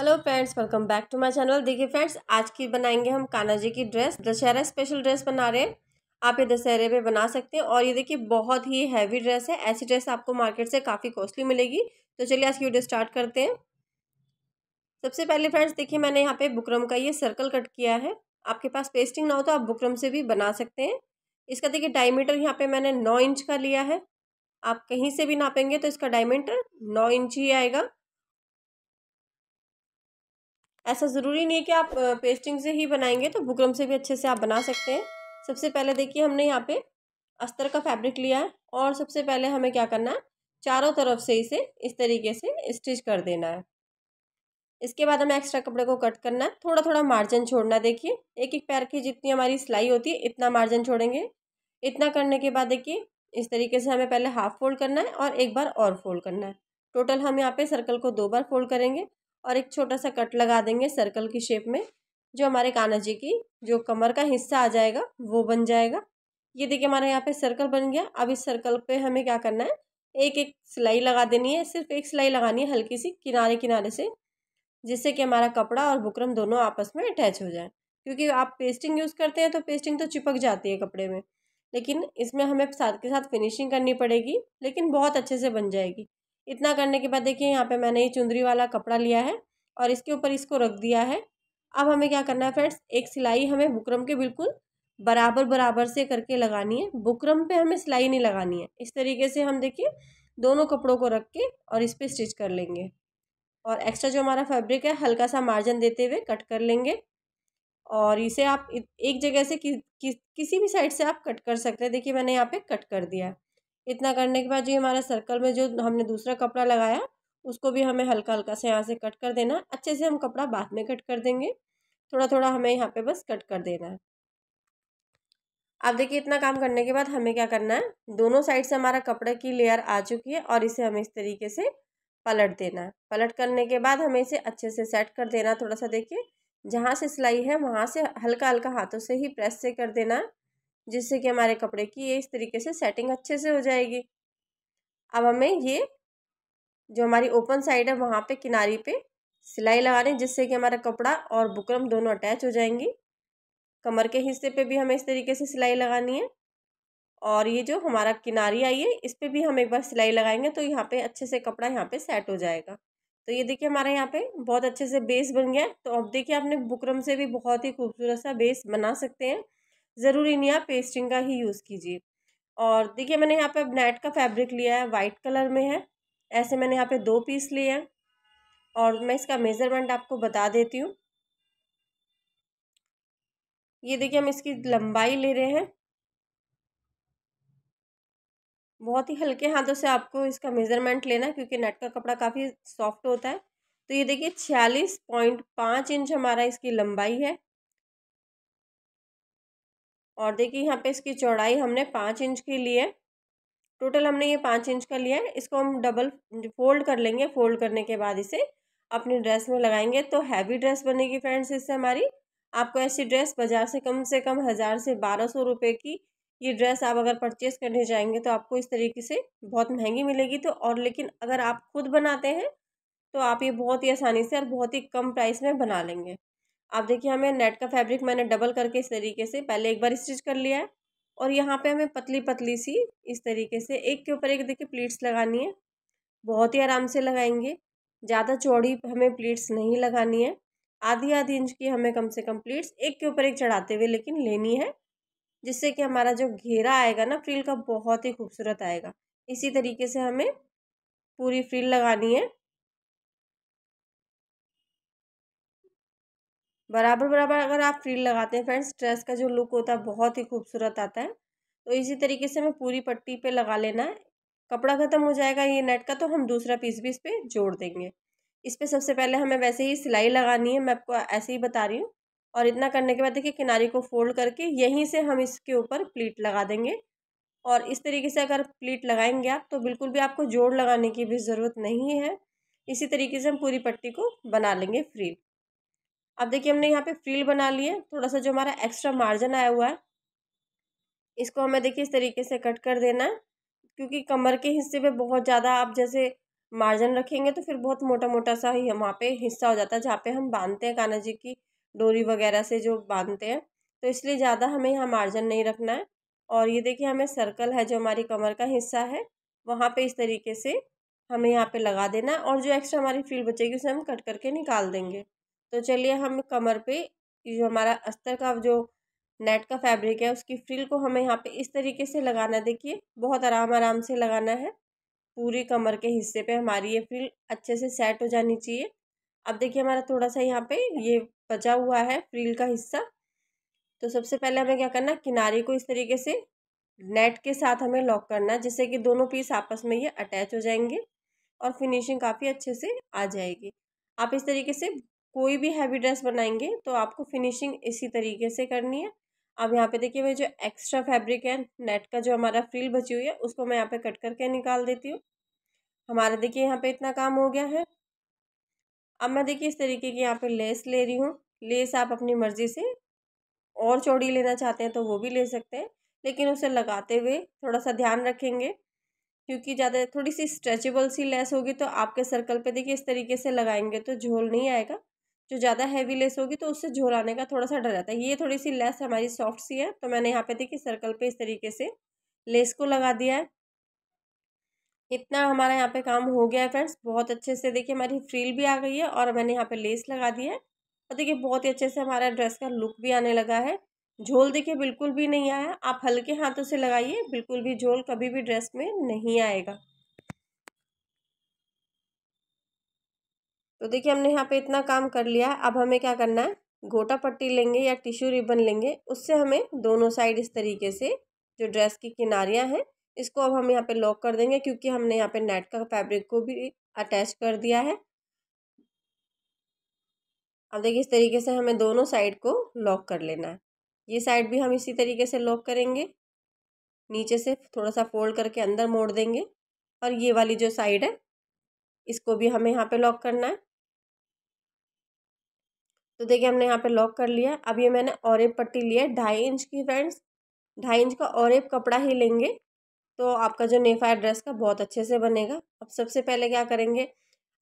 hello friends welcome back to my channel देखिए friends आज की बनाएंगे हम काना जी की ड्रेस दशहरा स्पेशल ड्रेस बना रहे हैं आप ये दशहरे में बना सकते हैं और ये देखिए बहुत ही हैवी ड्रेस है ऐसी ड्रेस आपको मार्केट से काफ़ी कॉस्टली मिलेगी तो चलिए आज की वीडियो स्टार्ट करते हैं सबसे पहले फ्रेंड्स देखिए मैंने यहाँ पर बुकरम का ये सर्कल कट किया है आपके पास पेस्टिंग ना हो तो आप बुकरम से भी बना सकते हैं इसका देखिए डायमीटर यहाँ पर मैंने नौ इंच का लिया है आप कहीं से भी नापेंगे तो इसका डायमीटर नौ इंच ही आएगा ऐसा ज़रूरी नहीं है कि आप पेस्टिंग से ही बनाएंगे तो बुकरम से भी अच्छे से आप बना सकते हैं सबसे पहले देखिए हमने यहाँ पे अस्तर का फैब्रिक लिया है और सबसे पहले हमें क्या करना है चारों तरफ से इसे इस तरीके से स्टिच कर देना है इसके बाद हमें एक्स्ट्रा कपड़े को कट करना है थोड़ा थोड़ा मार्जिन छोड़ना देखिए एक एक पैर की जितनी हमारी सिलाई होती है इतना मार्जिन छोड़ेंगे इतना करने के बाद देखिए इस तरीके से हमें पहले हाफ फोल्ड करना है और एक बार और फोल्ड करना है टोटल हम यहाँ पे सर्कल को दो बार फोल्ड करेंगे और एक छोटा सा कट लगा देंगे सर्कल की शेप में जो हमारे कान्हा जी की जो कमर का हिस्सा आ जाएगा वो बन जाएगा ये देखिए हमारे यहाँ पे सर्कल बन गया अब इस सर्कल पे हमें क्या करना है एक एक सिलाई लगा देनी है सिर्फ एक सिलाई लगानी है हल्की सी किनारे किनारे से जिससे कि हमारा कपड़ा और बुकरम दोनों आपस में अटैच हो जाए क्योंकि आप पेस्टिंग यूज़ करते हैं तो पेस्टिंग तो चिपक जाती है कपड़े में लेकिन इसमें हमें साथ के साथ फिनिशिंग करनी पड़ेगी लेकिन बहुत अच्छे से बन जाएगी इतना करने के बाद देखिए यहाँ पे मैंने ये चुंदरी वाला कपड़ा लिया है और इसके ऊपर इसको रख दिया है अब हमें क्या करना है फ्रेंड्स एक सिलाई हमें बुकरम के बिल्कुल बराबर बराबर से करके लगानी है बुकरम पे हमें सिलाई नहीं लगानी है इस तरीके से हम देखिए दोनों कपड़ों को रख के और इस पर स्टिच कर लेंगे और एक्स्ट्रा जो हमारा फैब्रिक है हल्का सा मार्जिन देते हुए कट कर लेंगे और इसे आप एक जगह से कि, कि, किसी भी साइड से आप कट कर सकते हैं देखिए मैंने यहाँ पे कट कर दिया है इतना करने के बाद जो हमारा सर्कल में जो हमने दूसरा कपड़ा लगाया उसको भी हमें हल्का हल्का से यहाँ से कट कर देना अच्छे से हम कपड़ा बाद में कट कर देंगे थोड़ा थोड़ा हमें यहाँ पे बस कट कर देना है आप देखिए इतना काम करने के बाद हमें क्या करना है दोनों साइड से हमारा कपड़े की लेयर आ चुकी है और इसे हमें इस तरीके से पलट देना है पलट करने के बाद हमें इसे अच्छे से सेट कर देना थोड़ा सा देखिए जहाँ से सिलाई है वहाँ से हल्का हल्का हाथों से ही प्रेस से कर देना है जिससे कि हमारे कपड़े की ये इस तरीके से सेटिंग अच्छे से हो जाएगी अब हमें ये जो हमारी ओपन साइड है वहाँ पे किनारी पे सिलाई लगानी जिससे कि हमारा कपड़ा और बुकरम दोनों अटैच हो जाएंगी कमर के हिस्से पे भी हमें इस तरीके से सिलाई लगानी है और ये जो हमारा किनारी आई है इस पर भी हम एक बार सिलाई लगाएंगे तो यहाँ पे अच्छे से कपड़ा यहाँ पे सेट हो जाएगा तो ये देखिए हमारे यहाँ पे बहुत अच्छे से बेस बन गया है तो अब देखिए आपने बुकरम से भी बहुत ही खूबसूरत सा बेस बना सकते हैं ज़रूरी नहीं आप पेस्टिंग का ही यूज़ कीजिए और देखिए मैंने यहाँ पे नेट का फैब्रिक लिया है वाइट कलर में है ऐसे मैंने यहाँ पे दो पीस लिए हैं और मैं इसका मेज़रमेंट आपको बता देती हूँ ये देखिए हम इसकी लंबाई ले रहे हैं बहुत ही हल्के हाथों से आपको इसका मेज़रमेंट लेना है क्योंकि नेट का कपड़ा काफ़ी सॉफ्ट होता है तो ये देखिए छियालीस पॉइंट पाँच इंच हमारा इसकी लंबाई है और देखिए यहाँ पे इसकी चौड़ाई हमने पाँच इंच की ली है टोटल हमने ये पाँच इंच का लिया है इसको हम डबल फोल्ड कर लेंगे फोल्ड करने के बाद इसे अपनी ड्रेस में लगाएंगे तो हैवी ड्रेस बनेगी फ्रेंड्स इससे हमारी आपको ऐसी ड्रेस बाज़ार से कम से कम हज़ार से बारह सौ रुपये की ये ड्रेस आप अगर परचेज़ करने जाएंगे तो आपको इस तरीके से बहुत महंगी मिलेगी तो और लेकिन अगर आप खुद बनाते हैं तो आप ये बहुत ही आसानी से और बहुत ही कम प्राइस में बना लेंगे आप देखिए हमें नेट का फैब्रिक मैंने डबल करके इस तरीके से पहले एक बार स्टिच कर लिया है और यहाँ पे हमें पतली पतली सी इस तरीके से एक के ऊपर एक देखिए प्लीट्स लगानी है बहुत ही आराम से लगाएंगे ज़्यादा चौड़ी हमें प्लीट्स नहीं लगानी है आधी आधी इंच की हमें कम से कम प्लीट्स एक के ऊपर एक चढ़ाते हुए लेकिन लेनी है जिससे कि हमारा जो घेरा आएगा ना फ्रिल का बहुत ही खूबसूरत आएगा इसी तरीके से हमें पूरी फ्रिल लगानी है बराबर बराबर अगर आप फ्रिल लगाते हैं फ्रेंड्स ड्रेस का जो लुक होता है बहुत ही खूबसूरत आता है तो इसी तरीके से हमें पूरी पट्टी पे लगा लेना है कपड़ा ख़त्म हो जाएगा ये नेट का तो हम दूसरा पीस भी इस पर जोड़ देंगे इस पर सबसे पहले हमें वैसे ही सिलाई लगानी है मैं आपको ऐसे ही बता रही हूँ और इतना करने के बाद देखिए किनारे को फोल्ड करके यहीं से हम इसके ऊपर प्लीट लगा देंगे और इस तरीके से अगर प्लीट लगाएंगे आप तो बिल्कुल भी आपको जोड़ लगाने की भी ज़रूरत नहीं है इसी तरीके से हम पूरी पट्टी को बना लेंगे फ्री अब देखिए हमने यहाँ पे फ्रिल बना लिए थोड़ा सा जो हमारा एक्स्ट्रा मार्जिन आया हुआ है इसको हमें देखिए इस तरीके से कट कर देना है क्योंकि कमर के हिस्से पे बहुत ज़्यादा आप जैसे मार्जिन रखेंगे तो फिर बहुत मोटा मोटा सा ही वहाँ पे हिस्सा हो जाता है जहाँ पे हम बांधते हैं कान्हा जी की डोरी वगैरह से जो बांधते हैं तो इसलिए ज़्यादा हमें यहाँ मार्जिन नहीं रखना है और ये देखिए हमें सर्कल है जो हमारी कमर का हिस्सा है वहाँ पर इस तरीके से हमें यहाँ पर लगा देना है और जो एक्स्ट्रा हमारी फील बचेगी उसे हम कट करके निकाल देंगे तो चलिए हम कमर पे जो हमारा अस्तर का जो नेट का फैब्रिक है उसकी फ्रिल को हमें यहाँ पे इस तरीके से लगाना देखिए बहुत आराम आराम से लगाना है पूरी कमर के हिस्से पे हमारी ये फ्रिल अच्छे से सेट हो जानी चाहिए अब देखिए हमारा थोड़ा सा यहाँ पे ये बचा हुआ है फ्रिल का हिस्सा तो सबसे पहले हमें क्या करना किनारे को इस तरीके से नेट के साथ हमें लॉक करना जिससे कि दोनों पीस आपस में ये अटैच हो जाएंगे और फिनिशिंग काफ़ी अच्छे से आ जाएगी आप इस तरीके से कोई भी हैवी ड्रेस बनाएंगे तो आपको फिनिशिंग इसी तरीके से करनी है अब यहाँ पे देखिए भाई जो एक्स्ट्रा फैब्रिक है नेट का जो हमारा फ्रिल बची हुई है उसको मैं यहाँ पे कट करके निकाल देती हूँ हमारा देखिए यहाँ पे इतना काम हो गया है अब मैं देखिए इस तरीके की यहाँ पे लेस ले रही हूँ लेस आप अपनी मर्ज़ी से और चौड़ी लेना चाहते हैं तो वो भी ले सकते हैं लेकिन उसे लगाते हुए थोड़ा सा ध्यान रखेंगे क्योंकि ज़्यादा थोड़ी सी स्ट्रेचेबल सी लेस होगी तो आपके सर्कल पर देखिए इस तरीके से लगाएंगे तो झोल नहीं आएगा जो ज़्यादा हैवी लेस होगी तो उससे झोलाने का थोड़ा सा डर रहता है ये थोड़ी सी लेस हमारी सॉफ्ट सी है तो मैंने यहाँ पे देखिए सर्कल पे इस तरीके से लेस को लगा दिया है इतना हमारा यहाँ पे काम हो गया है फ्रेंड्स बहुत अच्छे से देखिए हमारी फ्रील भी आ गई है और मैंने यहाँ पे लेस लगा दी है और देखिए बहुत ही अच्छे से हमारा ड्रेस का लुक भी आने लगा है झोल देखिए बिल्कुल भी नहीं आया आप हल्के हाथों से लगाइए बिल्कुल भी झोल कभी भी ड्रेस में नहीं आएगा तो देखिए हमने यहाँ पे इतना काम कर लिया अब हमें क्या करना है गोटा पट्टी लेंगे या टिश्यू रिबन लेंगे उससे हमें दोनों साइड इस तरीके से जो ड्रेस की किनारियाँ हैं इसको अब हम यहाँ पे लॉक कर देंगे क्योंकि हमने यहाँ पे नेट का फैब्रिक को भी अटैच कर दिया है अब देखिए इस तरीके से हमें दोनों साइड को लॉक कर लेना है ये साइड भी हम इसी तरीके से लॉक करेंगे नीचे से थोड़ा सा फोल्ड करके अंदर मोड़ देंगे और ये वाली जो साइड है इसको भी हमें यहाँ पे लॉक करना है तो देखिए हमने यहाँ पे लॉक कर लिया अब ये मैंने औरेब पट्टी लिया है ढाई इंच की फ्रेंड्स ढाई इंच का औरब कपड़ा ही लेंगे तो आपका जो नेफा ड्रेस का बहुत अच्छे से बनेगा अब सबसे पहले क्या करेंगे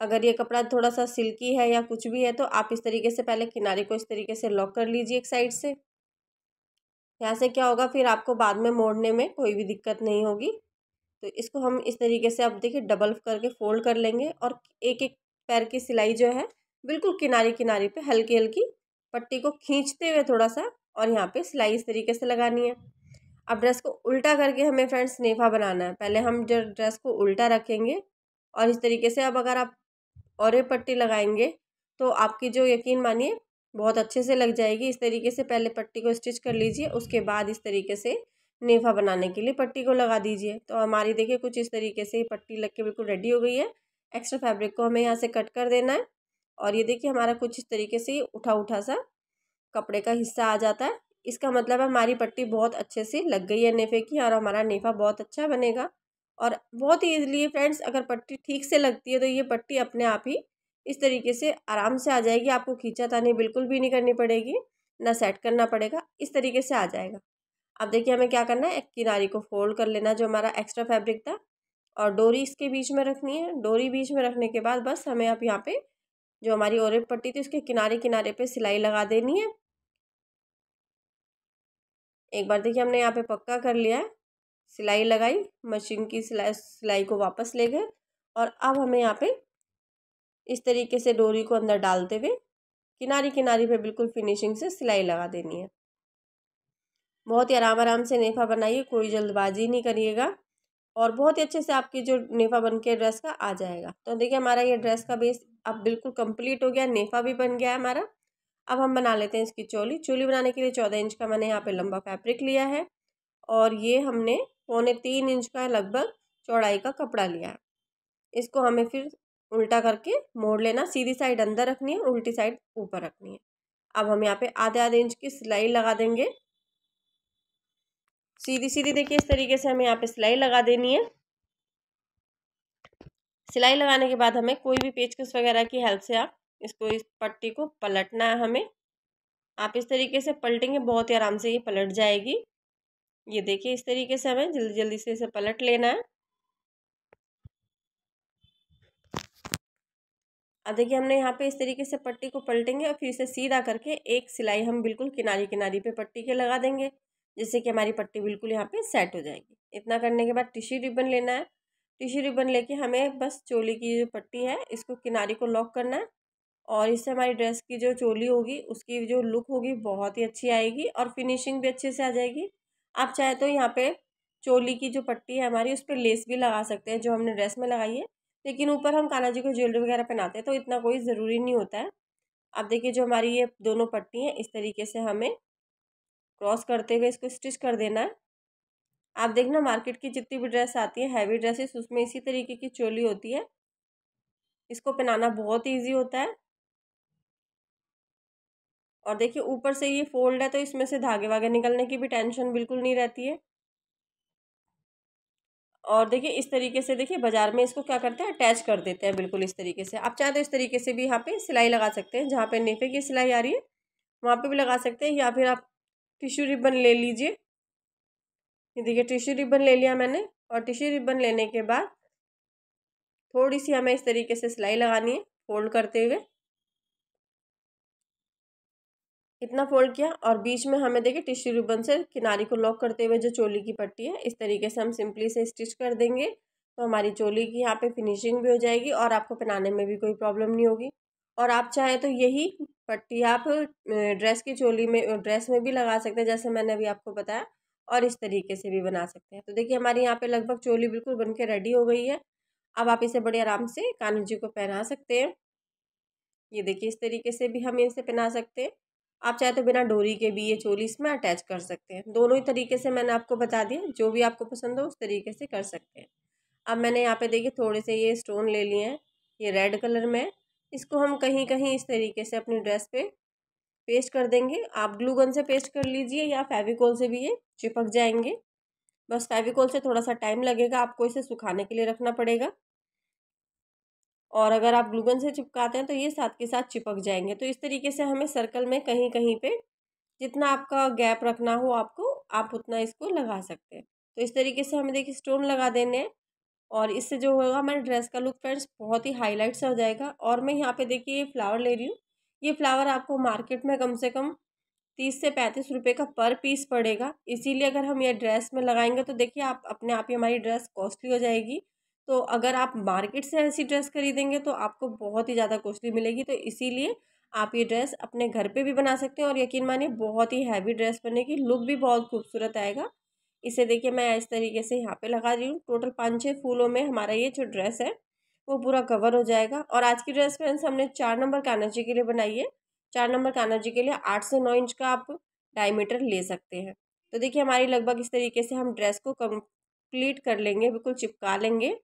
अगर ये कपड़ा थोड़ा सा सिल्की है या कुछ भी है तो आप इस तरीके से पहले किनारे को इस तरीके से लॉक कर लीजिए एक साइड से यहाँ से क्या होगा फिर आपको बाद में मोड़ने में कोई भी दिक्कत नहीं होगी तो इसको हम इस तरीके से आप देखिए डबल करके फोल्ड कर लेंगे और एक एक पैर की सिलाई जो है बिल्कुल किनारे किनारे पे हल्की हल्की पट्टी को खींचते हुए थोड़ा सा और यहाँ पे सिलाई इस तरीके से लगानी है अब ड्रेस को उल्टा करके हमें फ्रेंड्स नेफा बनाना है पहले हम जो ड्रेस को उल्टा रखेंगे और इस तरीके से अब अगर आप और पट्टी लगाएंगे तो आपकी जो यकीन मानिए बहुत अच्छे से लग जाएगी इस तरीके से पहले पट्टी को स्टिच कर लीजिए उसके बाद इस तरीके से नेफा बनाने के लिए पट्टी को लगा दीजिए तो हमारी देखिए कुछ इस तरीके से पट्टी लग के बिल्कुल रेडी हो गई है एक्स्ट्रा फैब्रिक को हमें यहाँ से कट कर देना है और ये देखिए हमारा कुछ इस तरीके से उठा उठा सा कपड़े का हिस्सा आ जाता है इसका मतलब है हमारी पट्टी बहुत अच्छे से लग गई है नेफे की और हमारा नेफा बहुत अच्छा बनेगा और बहुत ही ईजिली फ्रेंड्स अगर पट्टी ठीक से लगती है तो ये पट्टी अपने आप ही इस तरीके से आराम से आ जाएगी आपको खींचा तानी बिल्कुल भी नहीं करनी पड़ेगी ना सेट करना पड़ेगा इस तरीके से आ जाएगा अब देखिए हमें क्या करना है एक किनारी को फोल्ड कर लेना जो हमारा एक्स्ट्रा फैब्रिक था और डोरी इसके बीच में रखनी है डोरी बीच में रखने के बाद बस हमें आप यहाँ पे जो हमारी औरत पट्टी थी उसके किनारे किनारे पे सिलाई लगा देनी है एक बार देखिए हमने यहाँ पे पक्का कर लिया है सिलाई लगाई मशीन की सिलाई सिलाई को वापस ले गए और अब हमें यहाँ पे इस तरीके से डोरी को अंदर डालते हुए किनारे किनारे पे बिल्कुल फिनिशिंग से सिलाई लगा देनी है बहुत ही आराम आराम से नेफा बनाइए कोई जल्दबाजी नहीं करिएगा और बहुत ही अच्छे से आपकी जो नेफा बन के ड्रेस का आ जाएगा तो देखिए हमारा ये ड्रेस का बेस अब बिल्कुल कंप्लीट हो गया नेफा भी बन गया है हमारा अब हम बना लेते हैं इसकी चोली चोली बनाने के लिए चौदह इंच का मैंने यहाँ पे लंबा फैब्रिक लिया है और ये हमने पौने तीन इंच का लगभग चौड़ाई का कपड़ा लिया है इसको हमें फिर उल्टा करके मोड़ लेना सीधी साइड अंदर रखनी है उल्टी साइड ऊपर रखनी है अब हम यहाँ पर आधे आधे इंच की सिलाई लगा देंगे सीधी सीधी देखिए इस तरीके से हमें यहाँ पे सिलाई लगा देनी है सिलाई लगाने के बाद हमें कोई भी पेचकस वगैरह की हेल्प से आप इसको इस पट्टी को पलटना है हमें आप इस तरीके से पलटेंगे बहुत ही आराम से ये पलट जाएगी ये देखिए इस तरीके से हमें जल्दी जल्दी से इसे पलट लेना है अब देखिए हमने यहाँ पे इस तरीके से पट्टी को पलटेंगे और फिर इसे सीधा करके एक सिलाई हम बिल्कुल किनारी किनारी पे पट्टी के लगा देंगे जिससे कि हमारी पट्टी बिल्कुल यहाँ पे सेट हो जाएगी इतना करने के बाद टिश्यू रिबन लेना है टिश्यू रिबन लेके हमें बस चोली की जो पट्टी है इसको किनारे को लॉक करना है और इससे हमारी ड्रेस की जो चोली होगी उसकी जो लुक होगी बहुत ही अच्छी आएगी और फिनिशिंग भी अच्छे से आ जाएगी आप चाहे तो यहाँ पर चोली की जो पट्टी है हमारी उस पर लेस भी लगा सकते हैं जो हमने ड्रेस में लगाई है लेकिन ऊपर हम काना जी को ज्वेलरी वगैरह पहनाते हैं तो इतना कोई ज़रूरी नहीं होता है आप देखिए जो हमारी ये दोनों पट्टी हैं इस तरीके से हमें क्रॉस करते हुए इसको स्टिच कर देना है आप देखना मार्केट की जितनी भी ड्रेस आती है हैवी ड्रेसेस उसमें इसी तरीके की चोली होती है इसको पहनाना बहुत ईजी होता है और देखिए ऊपर से ये फोल्ड है तो इसमें से धागे वागे निकलने की भी टेंशन बिल्कुल नहीं रहती है और देखिए इस तरीके से देखिए बाज़ार में इसको क्या करते हैं अटैच कर देते हैं बिल्कुल इस तरीके से आप चाहे तो इस तरीके से भी यहाँ पे सिलाई लगा सकते हैं जहाँ पे नेफे की सिलाई आ रही है वहाँ पे भी लगा सकते हैं या फिर आप टिश्यू रिबन ले लीजिए ये देखिए टिश्यू रिबन ले लिया मैंने और टिश्यू रिबन लेने के बाद थोड़ी सी हमें इस तरीके से सिलाई लगानी है फोल्ड करते हुए इतना फोल्ड किया और बीच में हमें देखिए टिश्यू रिबन से किनारे को लॉक करते हुए जो चोली की पट्टी है इस तरीके से हम सिंपली से स्टिच कर देंगे तो हमारी चोली की यहाँ पे फिनिशिंग भी हो जाएगी और आपको पहनाने में भी कोई प्रॉब्लम नहीं होगी और आप चाहें तो यही पट्टी आप ड्रेस की चोली में ड्रेस में भी लगा सकते हैं जैसे मैंने अभी आपको बताया और इस तरीके से भी बना सकते हैं तो देखिए हमारे यहाँ पे लगभग चोली बिल्कुल बन के रेडी हो गई है अब आप इसे बड़े आराम से कानू जी को पहना सकते हैं ये देखिए इस तरीके से भी हम इसे पहना सकते हैं आप चाहे तो बिना डोरी के भी ये चोली इसमें अटैच कर सकते हैं दोनों ही तरीके से मैंने आपको बता दिया जो भी आपको पसंद हो उस तरीके से कर सकते हैं अब मैंने यहाँ पे देखिए थोड़े से ये स्टोन ले लिए हैं ये रेड कलर में इसको हम कहीं कहीं इस तरीके से अपनी ड्रेस पे पेस्ट कर देंगे आप ग्लू गन से पेस्ट कर लीजिए या फेविकोल से भी ये चिपक जाएंगे बस फेविकोल से थोड़ा सा टाइम लगेगा आपको इसे सुखाने के लिए रखना पड़ेगा और अगर आप ग्लूगन से चिपकाते हैं तो ये साथ के साथ चिपक जाएंगे तो इस तरीके से हमें सर्कल में कहीं कहीं पर जितना आपका गैप रखना हो आपको आप उतना इसको लगा सकते हैं तो इस तरीके से हमें देखिए स्टोन लगा देने हैं और इससे जो होगा हमारे ड्रेस का लुक फ्रेंड्स बहुत ही हाईलाइट सा हो जाएगा और मैं यहाँ पे देखिए ये फ्लावर ले रही हूँ ये फ्लावर आपको मार्केट में कम से कम तीस से पैंतीस रुपये का पर पीस पड़ेगा इसीलिए अगर हम ये ड्रेस में लगाएंगे तो देखिए आप अपने आप ही हमारी ड्रेस कॉस्टली हो जाएगी तो अगर आप मार्केट से ऐसी ड्रेस खरीदेंगे तो आपको बहुत ही ज़्यादा कॉस्टली मिलेगी तो इसीलिए आप ये ड्रेस अपने घर पे भी बना सकते हैं और यकीन मानिए बहुत ही हैवी ड्रेस बनेगी लुक भी बहुत खूबसूरत आएगा इसे देखिए मैं इस तरीके से यहाँ पे लगा रही हूँ टोटल पाँच छः फूलों में हमारा ये जो ड्रेस है वो पूरा कवर हो जाएगा और आज की ड्रेस फ्रेंड्स हमने चार नंबर काना जी के लिए बनाई है चार नंबर काना जी के लिए आठ से नौ इंच का आप डायमीटर ले सकते हैं तो देखिए हमारी लगभग इस तरीके से हम ड्रेस को कंप्लीट कर लेंगे बिल्कुल चिपका लेंगे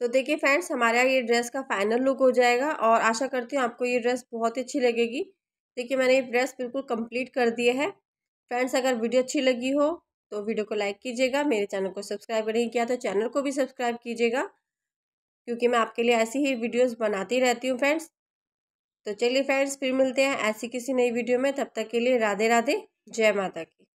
तो देखिए फ्रेंड्स हमारा ये ड्रेस का फाइनल लुक हो जाएगा और आशा करती हूँ आपको ये ड्रेस बहुत ही अच्छी लगेगी देखिए मैंने ये ड्रेस बिल्कुल कंप्लीट कर दिया है फ्रेंड्स अगर वीडियो अच्छी लगी हो तो वीडियो को लाइक कीजिएगा मेरे चैनल को सब्सक्राइब नहीं किया तो चैनल को भी सब्सक्राइब कीजिएगा क्योंकि मैं आपके लिए ऐसी ही वीडियोस बनाती रहती हूँ फ्रेंड्स तो चलिए फ्रेंड्स फिर मिलते हैं ऐसी किसी नई वीडियो में तब तक के लिए राधे राधे जय माता की